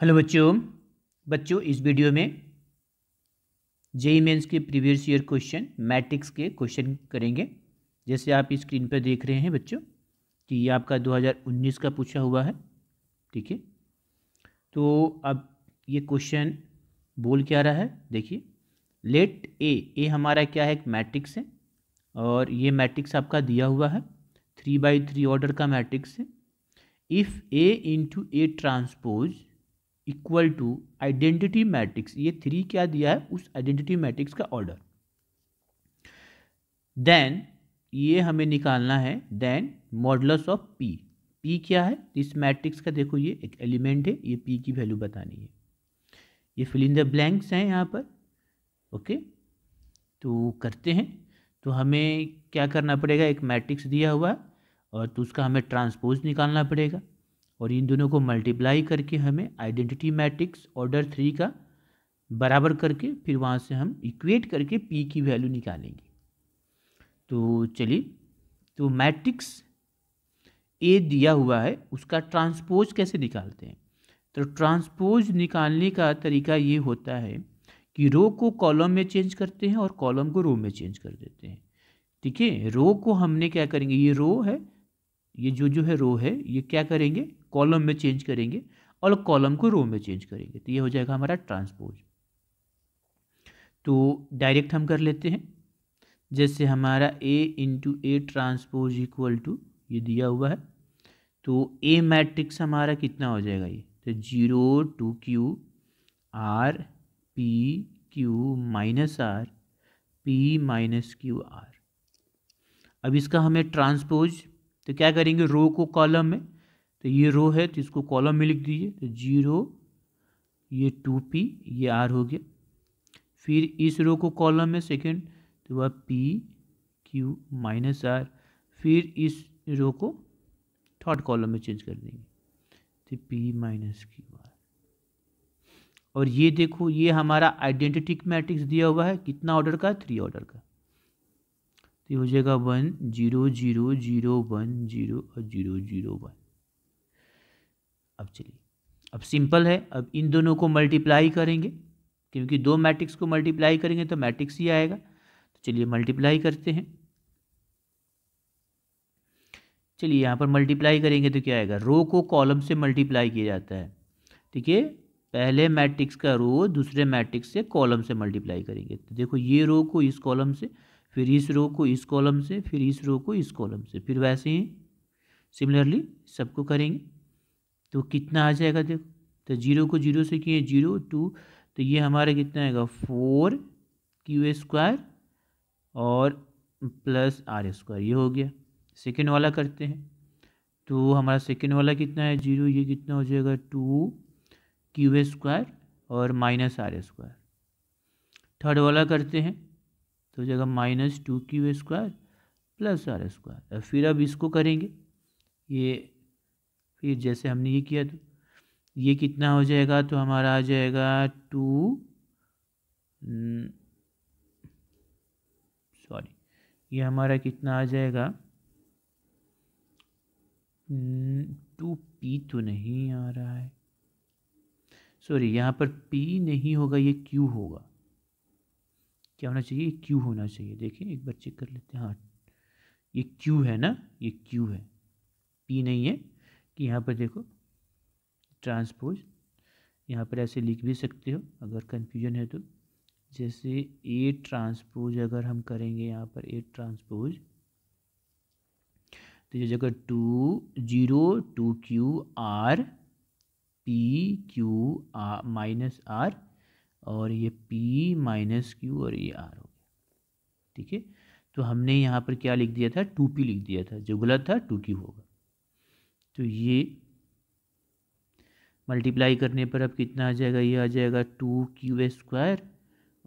hello बच्चों बच्चों इस वीडियो में जेई मेंस e e के प्रीवियस ईयर क्वेश्चन मैट्रिक्स के क्वेश्चन करेंगे जैसे आप स्क्रीन पर देख रहे हैं बच्चों कि ये आपका 2019 का पूछा हुआ है ठीक है तो अब ये क्वेश्चन बोल क्या रहा है देखिए लेट ए ए हमारा क्या है एक मैट्रिक्स है और ये मैट्रिक्स आपका दिया हुआ है थ्री बाई थ्री ऑर्डर का मैट्रिक्स है if A into A transpose equal to identity matrix ये थ्री क्या दिया है उस आइडेंटिटी मैट्रिक्स का ऑर्डर देन ये हमें निकालना है then modulus of P P क्या है इस मैट्रिक्स का देखो ये एक एलिमेंट है ये पी की वैल्यू बतानी है ये फिल इन द ब्लैंक्स हैं यहाँ पर ओके तो करते हैं तो हमें क्या करना पड़ेगा एक मैट्रिक्स दिया हुआ है और तो उसका हमें ट्रांसपोज निकालना पड़ेगा और इन दोनों को मल्टीप्लाई करके हमें आइडेंटिटी मैट्रिक्स ऑर्डर थ्री का बराबर करके फिर वहाँ से हम इक्वेट करके पी की वैल्यू निकालेंगे तो चलिए तो मैट्रिक्स ए दिया हुआ है उसका ट्रांसपोज कैसे निकालते हैं तो ट्रांसपोज निकालने का तरीका ये होता है कि रो को कॉलम में चेंज करते हैं और कॉलम को रो में चेंज कर देते हैं ठीक है रो को हमने क्या करेंगे ये रो है ये जो जो है रो है ये क्या करेंगे कॉलम में चेंज करेंगे और कॉलम को रो में चेंज करेंगे तो ये हो जाएगा हमारा ट्रांसपोज तो डायरेक्ट हम कर लेते हैं जैसे हमारा A into A transpose equal to ये दिया हुआ है तो ए मैट्रिक्स हमारा कितना हो जाएगा ये तो zero two Q R P Q minus R P minus Q R अब इसका हमें ट्रांसपोज तो क्या करेंगे रो को कॉलम में तो ये रो है तो इसको कॉलम में लिख दीजिए तो जीरो ये टू पी ये आर हो गया फिर इस रो को कॉलम में सेकेंड तो वह पी क्यू माइनस आर फिर इस रो को थर्ड कॉलम में चेंज कर देंगे तो पी माइनस क्यू आर और ये देखो ये हमारा आइडेंटिटिक मैट्रिक्स दिया हुआ है कितना ऑर्डर का थ्री ऑर्डर का तो ये हो जाएगा one zero zero zero one zero और जीरो जीरो वन अब चलिए अब सिंपल है अब इन दोनों को मल्टीप्लाई करेंगे क्योंकि दो मैट्रिक्स को मल्टीप्लाई करेंगे तो मैट्रिक्स ही आएगा तो चलिए मल्टीप्लाई करते हैं चलिए यहाँ पर मल्टीप्लाई करेंगे तो क्या आएगा रो को कॉलम से मल्टीप्लाई किया जाता है ठीक है पहले मैट्रिक्स का रो दूसरे मैट्रिक्स से कॉलम से मल्टीप्लाई करेंगे तो देखो ये रो को इस कॉलम से फिर इस रो को इस कॉलम से फिर इस रो को इस कॉलम से फिर वैसे ही सिमिलरली सबको करेंगे तो कितना आ जाएगा देखो तो जीरो को जीरो से किए जीरो टू तो ये हमारा कितना आएगा फोर क्यू स्क्वायर और प्लस आर स्क्वायर ये हो गया सेकेंड वाला करते हैं तो हमारा सेकेंड वाला कितना है जीरो ये कितना हो जाएगा टू क्यू स्क्वायर और माइनस आर स्क्वायर थर्ड वाला करते हैं तो हो जाएगा minus two Q square plus R square अब फिर अब इसको करेंगे ये फिर जैसे हमने ये किया तो ये कितना हो जाएगा तो हमारा आ जाएगा टू सॉरी ये हमारा कितना आ जाएगा टू पी तो नहीं आ रहा है सॉरी यहाँ पर पी नहीं होगा ये क्यू होगा क्या होना चाहिए क्यू होना चाहिए देखिए एक बार चेक कर लेते हैं हाँ ये क्यू है ना ये क्यू है पी नहीं है कि यहाँ पर देखो ट्रांसपोज यहाँ पर ऐसे लिख भी सकते हो अगर कन्फ्यूजन है तो जैसे ए ट्रांसपोज अगर हम करेंगे यहाँ पर ए ट्रांसपोज तो ये जगह two zero two Q R P Q R minus R और ये पी माइनस क्यू और ये आर हो गया ठीक है तो हमने यहाँ पर क्या लिख दिया था टू पी लिख दिया था जो गलत था टू क्यू होगा तो ये मल्टीप्लाई करने पर अब कितना आ जाएगा ये आ जाएगा टू क्यू स्क्वायर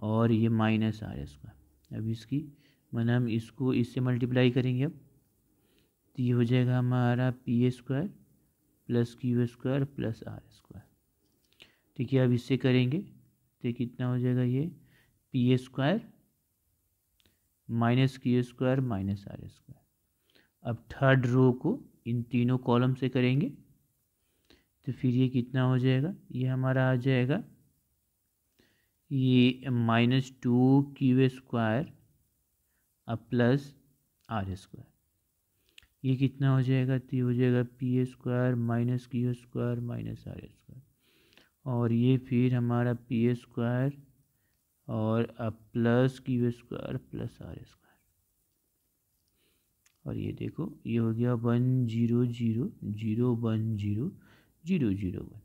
और ये माइनस आर स्क्वायर अब इसकी मैंने मतलब हम इसको इससे मल्टीप्लाई करेंगे अब तो ये हो जाएगा हमारा P square plus Q square plus R square ठीक है अब इससे करेंगे तो कितना हो जाएगा ये P A square minus Q square minus R square अब थर्ड रो को इन तीनों कॉलम से करेंगे तो फिर ये कितना हो जाएगा ये हमारा आ जाएगा ये माइनस टू क्यू स्क्वायर अब प्लस आर स्क्वायर ये कितना हो जाएगा तो ये हो जाएगा P A square minus Q square minus R square और ये फिर हमारा पी ए स्क्वायर और अब plus Q square plus R square और ये देखो ये हो गया one zero zero zero one zero zero zero one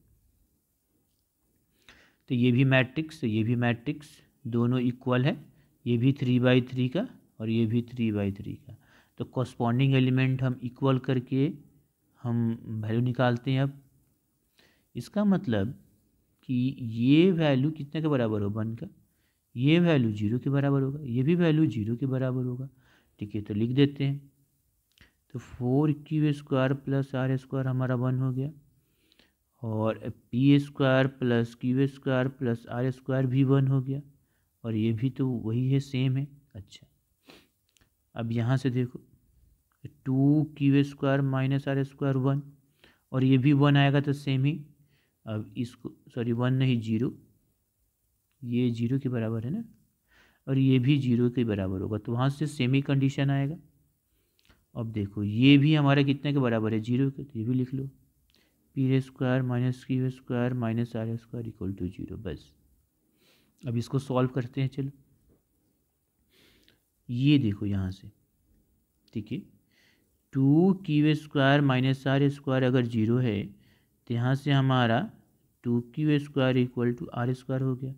तो ये भी मैट्रिक्स ये भी मैट्रिक्स दोनों इक्वल है ये भी थ्री बाई थ्री का और ये भी थ्री बाई थ्री का तो कॉस्पॉन्डिंग एलिमेंट हम इक्वल करके हम वैल्यू निकालते हैं अब इसका मतलब कि ये वैल्यू कितने के बराबर हो वन का ये वैल्यू जीरो के बराबर होगा ये भी वैल्यू जीरो के बराबर होगा ठीक है तो लिख देते हैं तो four Q square plus R square हमारा वन हो गया और P square plus Q square plus R square भी वन हो गया और ये भी तो वही है सेम है अच्छा अब यहाँ से देखो two Q square minus R square one और ये भी वन आएगा तो सेम ही अब इसको सॉरी वन नहीं जीरो ये जीरो के बराबर है ना और ये भी जीरो के बराबर होगा तो वहाँ से सेमी कंडीशन आएगा अब देखो ये भी हमारा कितने के बराबर है जीरो के तो ये भी लिख लो P A square minus Q square minus R square equal to zero बस अब इसको सॉल्व करते हैं चलो ये देखो यहाँ से ठीक है two Q square minus R square अगर जीरो है तो यहाँ से हमारा two Q square equal to R square हो गया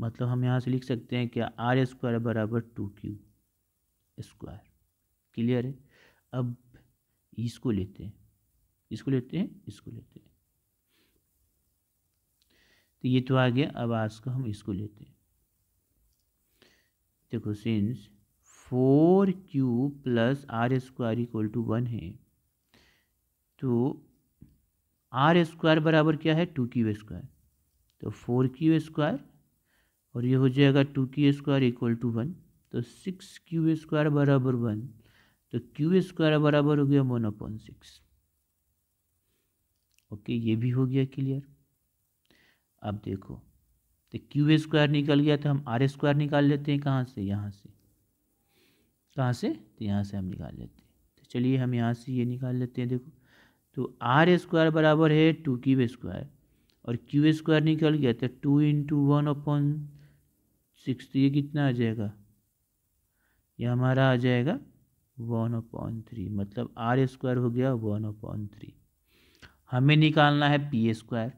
मतलब हम यहाँ से लिख सकते हैं क्या आर स्क्वायर बराबर टू क्यू स्क्वायर क्लियर है अब इसको लेते हैं इसको लेते हैं इसको लेते हैं तो ये तो आ गया अब आज का हम इसको लेते हैं देखो since four Q plus R square equal to one है तो आर स्क्वायर बराबर क्या है टू क्यू स्क्वायर तो फोर क्यू स्क्वायर और ये हो जाएगा two Q square equal to one तो सिक्स क्यू स्क्वायर बराबर वन तो क्यू स्क्वायर बराबर हो गया वन अपॉन सिक्स ओके ये भी हो गया क्लियर अब देखो तो क्यू स्क्वायर निकल गया तो हम आर स्क्वायर निकाल लेते हैं कहाँ से यहाँ से कहाँ से तो यहाँ से हम निकाल लेते हैं तो चलिए हम यहाँ से ये निकाल लेते हैं देखो तो आर स्क्वायर बराबर है टू क्यू स्क्वायर और क्यू स्क्वायर निकल गया तो two into one upon six तो ये कितना आ जाएगा ये हमारा आ जाएगा वन अपॉन थ्री मतलब आर स्क्वायर हो गया वन अपॉन थ्री हमें निकालना है पी स्क्वायर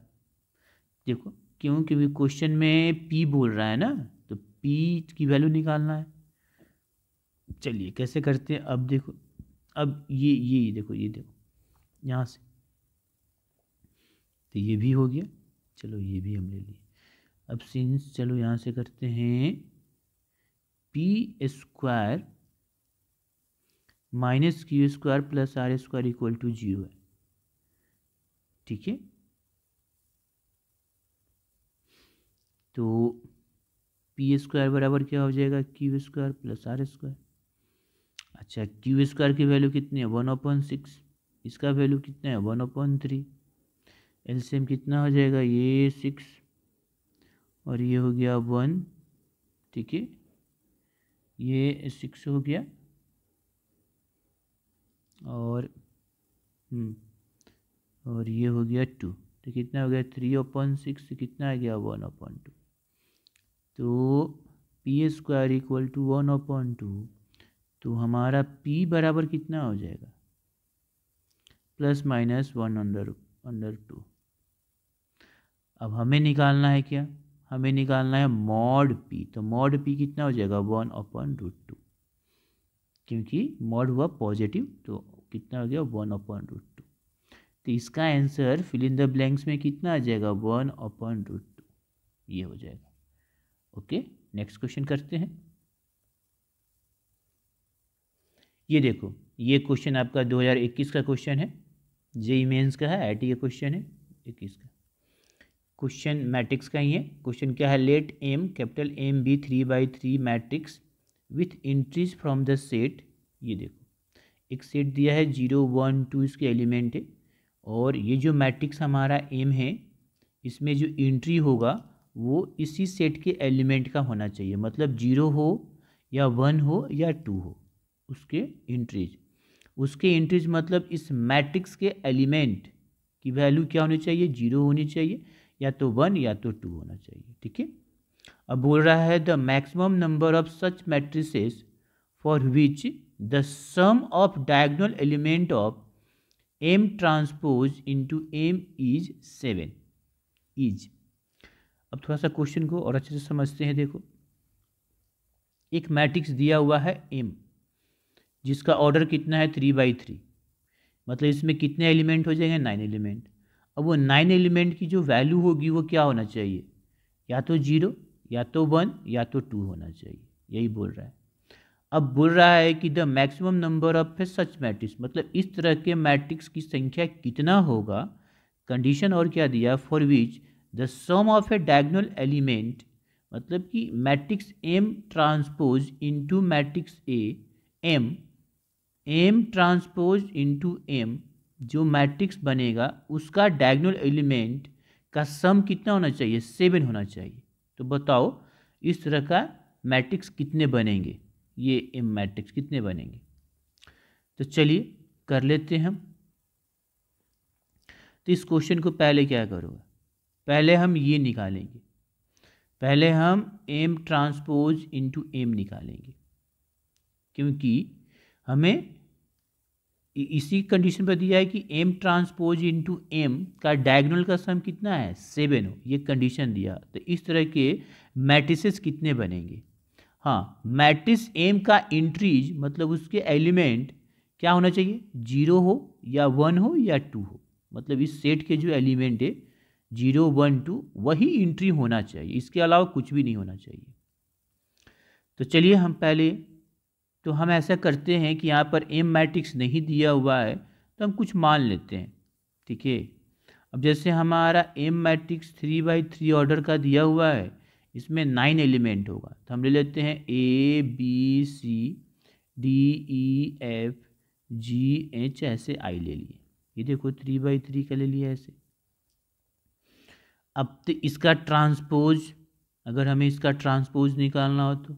देखो क्यों क्योंकि क्वेश्चन में पी बोल रहा है ना तो पी की वैल्यू निकालना है चलिए कैसे करते हैं अब देखो अब ये ये देखो ये देखो यहाँ से तो ये भी हो गया चलो ये भी हम ले लिए अब सिंस चलो यहाँ से करते हैं P square minus Q square plus R square equal to zero है ठीक है तो पी स्क्वायर बराबर क्या हो जाएगा Q square plus R square अच्छा क्यू स्क्वायर की वैल्यू कितनी है वन अपॉइंट सिक्स इसका वैल्यू कितना है वन अपॉन थ्री एल्सियम कितना हो जाएगा ये सिक्स और ये हो गया वन ठीक है ये सिक्स हो गया और हम्म, और ये हो गया टू तो कितना हो गया थ्री अपॉन सिक्स कितना आ गया वन अपॉन टू तो P square equal to one upon two तो हमारा पी बराबर कितना हो जाएगा plus minus one under under two अब हमें निकालना है क्या हमें निकालना है मॉड पी तो मॉड पी कितना हो जाएगा वन अपॉन रूट टू क्योंकि मॉड हुआ पॉजिटिव तो कितना हो गया वन अपॉन रूट टू तो इसका answer fill in the blanks में कितना आ जाएगा वन अपॉन रूट टू ये हो जाएगा ओके नेक्स्ट क्वेश्चन करते हैं ये देखो ये क्वेश्चन आपका 2021 का क्वेश्चन है जेई मेन्स का है आई का क्वेश्चन है इक्कीस का क्वेश्चन मैट्रिक्स का ही है क्वेश्चन क्या है let M capital M be three by three matrix with entries from the set ये देखो एक सेट दिया है जीरो वन टू इसके एलिमेंट है और ये जो मैट्रिक्स हमारा एम है इसमें जो इंट्री होगा वो इसी सेट के एलिमेंट का होना चाहिए मतलब जीरो हो या वन हो या टू हो उसके एंट्रीज उसके एंट्रीज मतलब इस मैट्रिक्स के एलिमेंट की वैल्यू क्या होनी चाहिए जीरो होनी चाहिए या तो वन या तो टू होना चाहिए ठीक है अब बोल रहा है the maximum number of such matrices for which the sum of diagonal element of M transpose into M is seven is अब थोड़ा सा क्वेश्चन को और अच्छे से समझते हैं देखो एक मैट्रिक्स दिया हुआ है एम जिसका ऑर्डर कितना है थ्री बाई थ्री मतलब इसमें कितने एलिमेंट हो जाएंगे नाइन एलिमेंट अब वो नाइन एलिमेंट की जो वैल्यू होगी वो क्या होना चाहिए या तो जीरो या तो वन या तो टू होना चाहिए यही बोल रहा है अब बोल रहा है कि the maximum number of such matrix मतलब इस तरह के मैट्रिक्स की संख्या कितना होगा कंडीशन और क्या दिया for which the sum of a diagonal element मतलब कि matrix M transpose into matrix a M M transpose into M जो मैट्रिक्स बनेगा उसका डायगोनल एलिमेंट का सम कितना होना चाहिए सेवन होना चाहिए तो बताओ इस तरह का मैट्रिक्स कितने बनेंगे ये एम मैट्रिक्स कितने बनेंगे तो चलिए कर लेते हैं हम तो इस क्वेश्चन को पहले क्या करो पहले हम ये निकालेंगे पहले हम एम ट्रांसपोज इंटू एम निकालेंगे क्योंकि हमें इसी कंडीशन पर दिया है कि एम ट्रांसपोज इंटू एम का डायगोनल का सम कितना है सेवन हो ये कंडीशन दिया तो इस तरह के मैट्रिसेस कितने बनेंगे हाँ मैट्रिस एम का इंट्रीज मतलब उसके एलिमेंट क्या होना चाहिए जीरो हो या वन हो या टू हो मतलब इस सेट के जो एलिमेंट है जीरो वन टू वही इंट्री होना चाहिए इसके अलावा कुछ भी नहीं होना चाहिए तो चलिए हम पहले तो हम ऐसा करते हैं कि यहाँ पर एम मैट्रिक्स नहीं दिया हुआ है तो हम कुछ मान लेते हैं ठीक है अब जैसे हमारा M matrix three by three order का दिया हुआ है इसमें नाइन एलिमेंट होगा तो हम ले लेते हैं A B C D E F G H ऐसे आई ले लिए ये देखो थ्री बाई थ्री का ले लिया ऐसे अब तो इसका ट्रांसपोज अगर हमें इसका ट्रांसपोज निकालना हो तो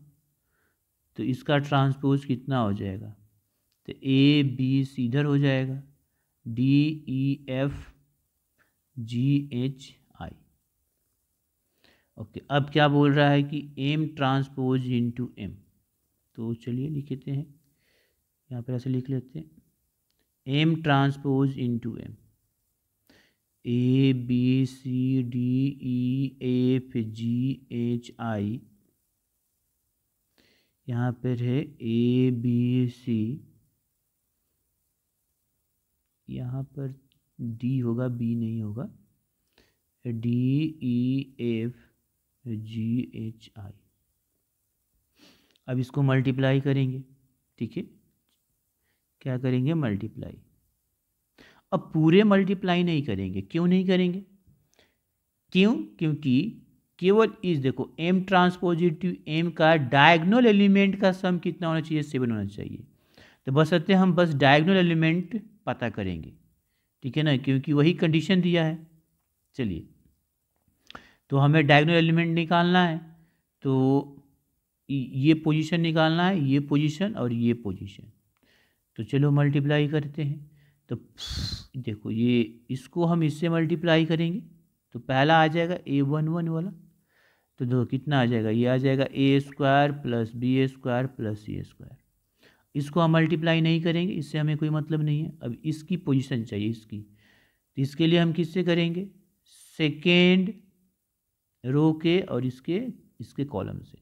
तो इसका ट्रांसपोज कितना हो जाएगा तो ए बी इधर हो जाएगा D E F G H I okay अब क्या बोल रहा है कि एम ट्रांसपोज इनटू एम तो चलिए लिखते हैं यहाँ पर ऐसे लिख लेते हैं M transpose into M A B C D E F G H I यहाँ पर है ए बी सी यहाँ पर डी होगा बी नहीं होगा D E F G H I अब इसको मल्टीप्लाई करेंगे ठीक है क्या करेंगे मल्टीप्लाई अब पूरे मल्टीप्लाई नहीं करेंगे क्यों नहीं करेंगे क्यों क्योंकि केवल इस देखो एम ट्रांसपोजिटिव एम का डायग्नोल एलिमेंट का सम कितना होना चाहिए सेवन होना चाहिए तो बस सत्य हम बस डायग्नल एलिमेंट पता करेंगे ठीक है ना क्योंकि वही कंडीशन दिया है चलिए तो हमें डायग्नल एलिमेंट निकालना है तो ये पोजीशन निकालना है ये पोजीशन और ये पोजीशन तो चलो मल्टीप्लाई करते हैं तो देखो ये इसको हम इससे मल्टीप्लाई करेंगे तो पहला आ जाएगा ए वन वन वाला तो देखो कितना आ जाएगा ये आ जाएगा A square plus B square plus C square इसको हम मल्टीप्लाई नहीं करेंगे इससे हमें कोई मतलब नहीं है अब इसकी पोजीशन चाहिए इसकी तो इसके लिए हम किससे करेंगे सेकेंड रो के और इसके इसके कॉलम से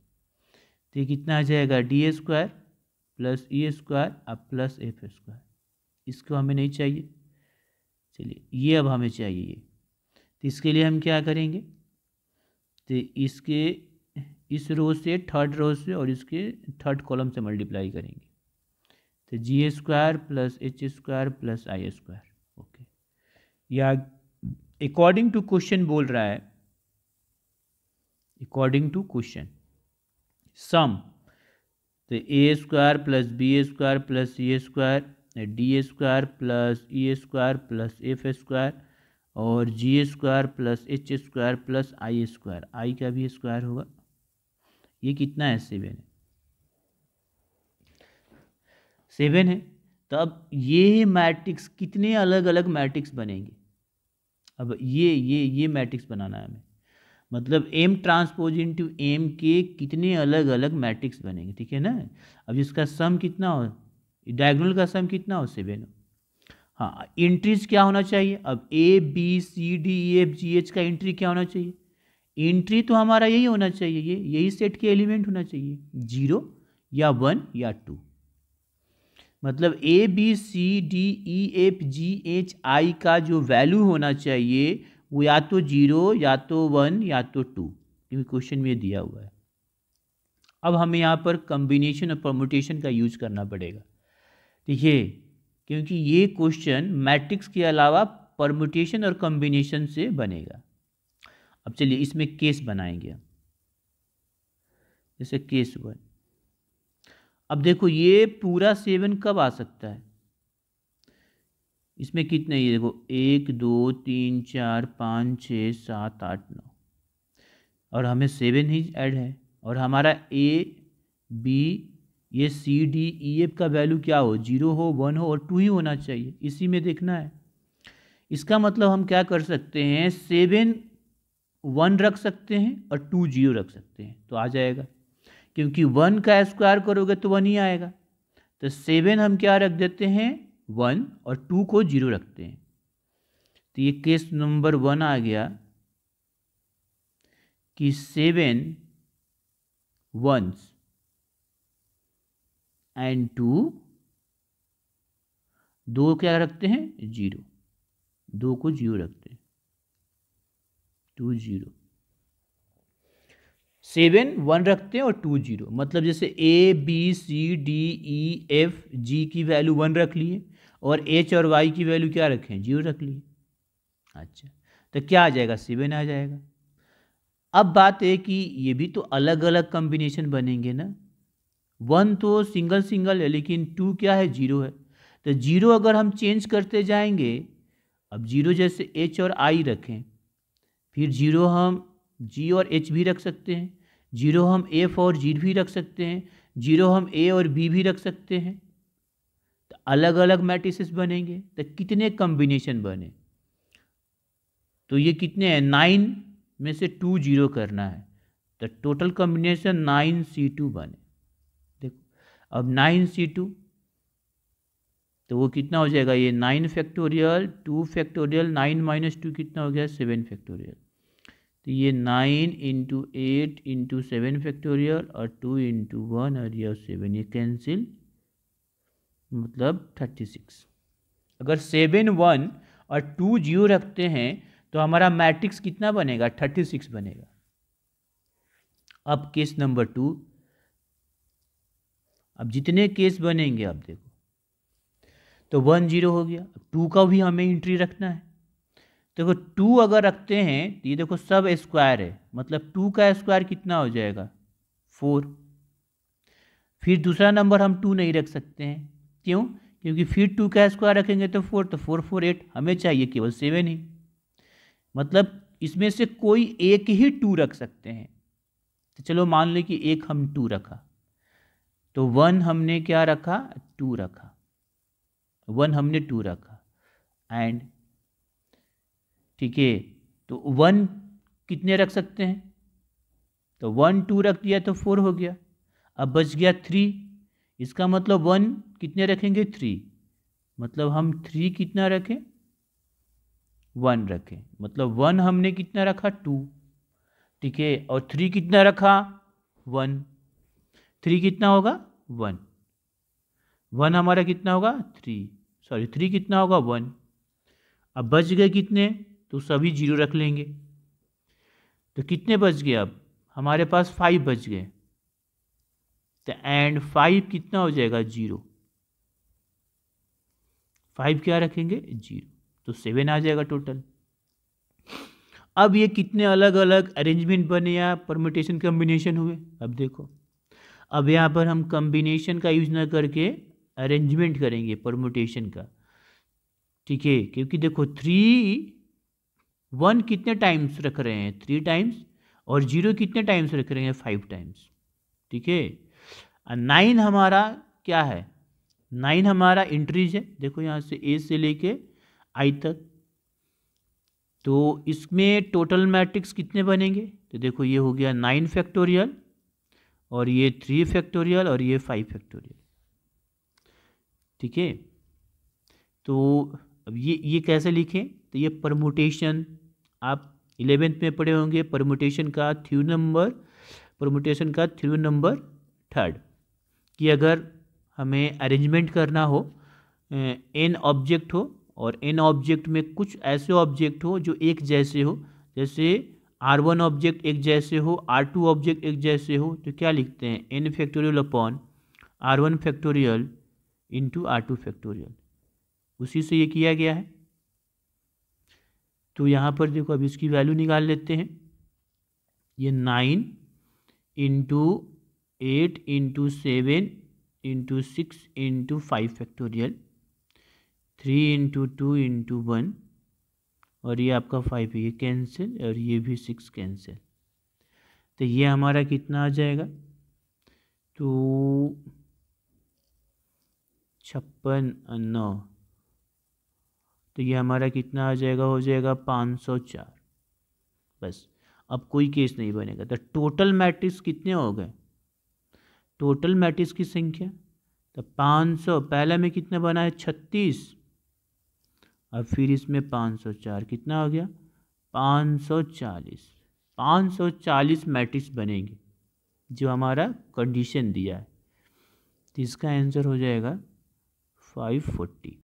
तो ये कितना आ जाएगा D square plus E square और प्लस एफ स्क्वायर इसको हमें नहीं चाहिए चलिए ये अब हमें चाहिए तो इसके लिए हम क्या करेंगे तो इसके इस रो से थर्ड रो से और इसके थर्ड कॉलम से मल्टीप्लाई करेंगे तो G square plus H square plus I square okay या अकॉर्डिंग टू क्वेश्चन बोल रहा है अकॉर्डिंग टू क्वेश्चन सम तो A square plus B square plus C square D square plus E square plus F square और G square plus H square plus I square I का भी square होगा ये कितना है सेवन है seven है तो अब ये मैट्रिक्स कितने अलग अलग मैट्रिक्स बनेंगे अब ये ये ये मैट्रिक्स बनाना है हमें मतलब एम ट्रांसपोज टू एम के कितने अलग अलग मैट्रिक्स बनेंगे ठीक है ना अब इसका सम कितना हो डायगोनल का सम कितना हो सेवन हो हाँ इंट्रीज क्या होना चाहिए अब A B C D E F G H का एंट्री क्या होना चाहिए एंट्री तो हमारा यही होना चाहिए ये यही सेट के एलिमेंट होना चाहिए जीरो या वन या टू मतलब A B C D E F G H I का जो वैल्यू होना चाहिए वो या तो जीरो या तो वन या तो टू क्योंकि क्वेश्चन में दिया हुआ है अब हमें यहाँ पर कम्बिनेशन और प्रमोटेशन का यूज करना पड़ेगा देखिए क्योंकि ये क्वेश्चन मैट्रिक्स के अलावा परम्यूटेशन और कॉम्बिनेशन से बनेगा अब चलिए इसमें केस बनाएंगे जैसे केस वन अब देखो ये पूरा सेवन कब आ सकता है इसमें कितने ये देखो एक दो तीन चार पाँच छ सात आठ नौ और हमें सेवन ही ऐड है और हमारा ए बी ये सी डी ई एफ का वैल्यू क्या हो जीरो हो वन हो और टू ही होना चाहिए इसी में देखना है इसका मतलब हम क्या कर सकते हैं सेवन वन रख सकते हैं और टू जीरो रख सकते हैं तो आ जाएगा क्योंकि वन का स्क्वायर करोगे तो वन ही आएगा तो सेवन हम क्या रख देते हैं वन और टू को जीरो रखते हैं तो ये केस नंबर वन आ गया कि सेवन वंस एंड टू दो क्या रखते हैं जीरो दो को जीरो रखते हैं टू जीरो सेवन वन रखते हैं और टू जीरो मतलब जैसे A B C D E F G की वैल्यू वन रख लिए और एच और वाई की वैल्यू क्या रखें जीरो रख लिए अच्छा तो क्या आ जाएगा सेवन आ जाएगा अब बात है कि ये भी तो अलग अलग कॉम्बिनेशन बनेंगे ना वन तो सिंगल सिंगल है लेकिन टू क्या है जीरो है तो जीरो अगर हम चेंज करते जाएंगे अब जीरो जैसे एच और आई रखें फिर जीरो हम जी और एच भी रख सकते हैं जीरो हम एफ और जी भी रख सकते हैं जीरो हम ए और बी भी रख सकते हैं तो अलग अलग मैट्रिसेस बनेंगे तो कितने कम्बिनेशन बने तो ये कितने हैं नाइन में से टू जीरो करना है तो total combination nine C two बने अब नाइन सी टू तो वो कितना हो जाएगा ये nine factorial two factorial nine minus two कितना हो गया सेवन फैक्टोरियल तो ये nine into eight into seven factorial और टू इंटू वन और ये सेवन ये कैंसिल मतलब थर्टी सिक्स अगर सेवन वन और टू जीरो रखते हैं तो हमारा मैट्रिक्स कितना बनेगा थर्टी सिक्स बनेगा अब केस नंबर टू अब जितने केस बनेंगे आप देखो तो वन जीरो हो गया टू का भी हमें एंट्री रखना है देखो तो टू अगर रखते हैं तो ये देखो सब स्क्वायर है मतलब टू का स्क्वायर कितना हो जाएगा फोर फिर दूसरा नंबर हम टू नहीं रख सकते हैं क्यों क्योंकि फिर टू का स्क्वायर रखेंगे तो फोर तो फोर फोर एट हमें चाहिए केवल सेवन ही मतलब इसमें से कोई एक ही टू रख सकते हैं तो चलो मान लें कि एक हम टू रखा तो वन हमने क्या रखा टू रखा वन हमने टू रखा एंड ठीक है तो वन कितने रख सकते हैं तो वन टू रख दिया तो फोर हो गया अब बच गया थ्री इसका मतलब वन कितने रखेंगे थ्री मतलब हम थ्री कितना रखें वन रखें मतलब वन हमने कितना रखा टू ठीक है और थ्री कितना रखा वन थ्री कितना होगा वन वन हमारा कितना होगा थ्री सॉरी थ्री कितना होगा वन अब बच गए कितने तो सभी जीरो रख लेंगे तो कितने बच गए अब हमारे पास फाइव बच गए तो एंड फाइव कितना हो जाएगा जीरो फाइव क्या रखेंगे जीरो तो सेवन आ जाएगा टोटल अब ये कितने अलग अलग अरेंजमेंट बने या परमिटेशन कॉम्बिनेशन हुए अब देखो अब यहाँ पर हम कम्बिनेशन का यूज ना करके अरेंजमेंट करेंगे परमोटेशन का ठीक है क्योंकि देखो थ्री वन कितने टाइम्स रख रहे हैं थ्री टाइम्स और जीरो कितने टाइम्स रख रहे हैं फाइव टाइम्स ठीक है नाइन हमारा क्या है नाइन हमारा इंट्रीज है देखो यहाँ से ए से लेके आई तक तो इसमें टोटल मैट्रिक्स कितने बनेंगे तो देखो ये हो गया नाइन फैक्टोरियल और ये थ्री फैक्टोरियल और ये फाइव फैक्टोरियल ठीक है तो अब ये ये कैसे लिखें तो ये परमोटेशन आप इलेवेंथ में पढ़े होंगे परमोटेशन का थ्यू नंबर परमोटेशन का थ्यू नंबर थर्ड कि अगर हमें अरेंजमेंट करना हो एन ऑब्जेक्ट हो और एन ऑब्जेक्ट में कुछ ऐसे ऑब्जेक्ट हो जो एक जैसे हो जैसे आर वन ऑब्जेक्ट एक जैसे हो आर टू ऑब्जेक्ट एक जैसे हो तो क्या लिखते हैं N factorial upon R one factorial into R two factorial उसी से ये किया गया है तो यहाँ पर देखो अब इसकी वैल्यू निकाल लेते हैं ये nine into eight into seven into six into five factorial three into two into one और ये आपका फाइव ये कैंसिल और ये भी सिक्स कैंसिल तो ये हमारा कितना आ जाएगा तो छप्पन नौ तो ये हमारा कितना आ जाएगा हो जाएगा पाँच सौ चार बस अब कोई केस नहीं बनेगा तो टोटल मैट्रिक्स कितने हो गए टोटल मैट्रिक्स की संख्या तो पाँच सौ पहले में कितना बना है छत्तीस अब फिर इसमें पाँच सौ चार कितना हो गया पाँच सौ चालीस पाँच सौ चालीस मैट्रिक्स बनेंगे जो हमारा कंडीशन दिया है तो इसका आंसर हो जाएगा फाइव फोर्टी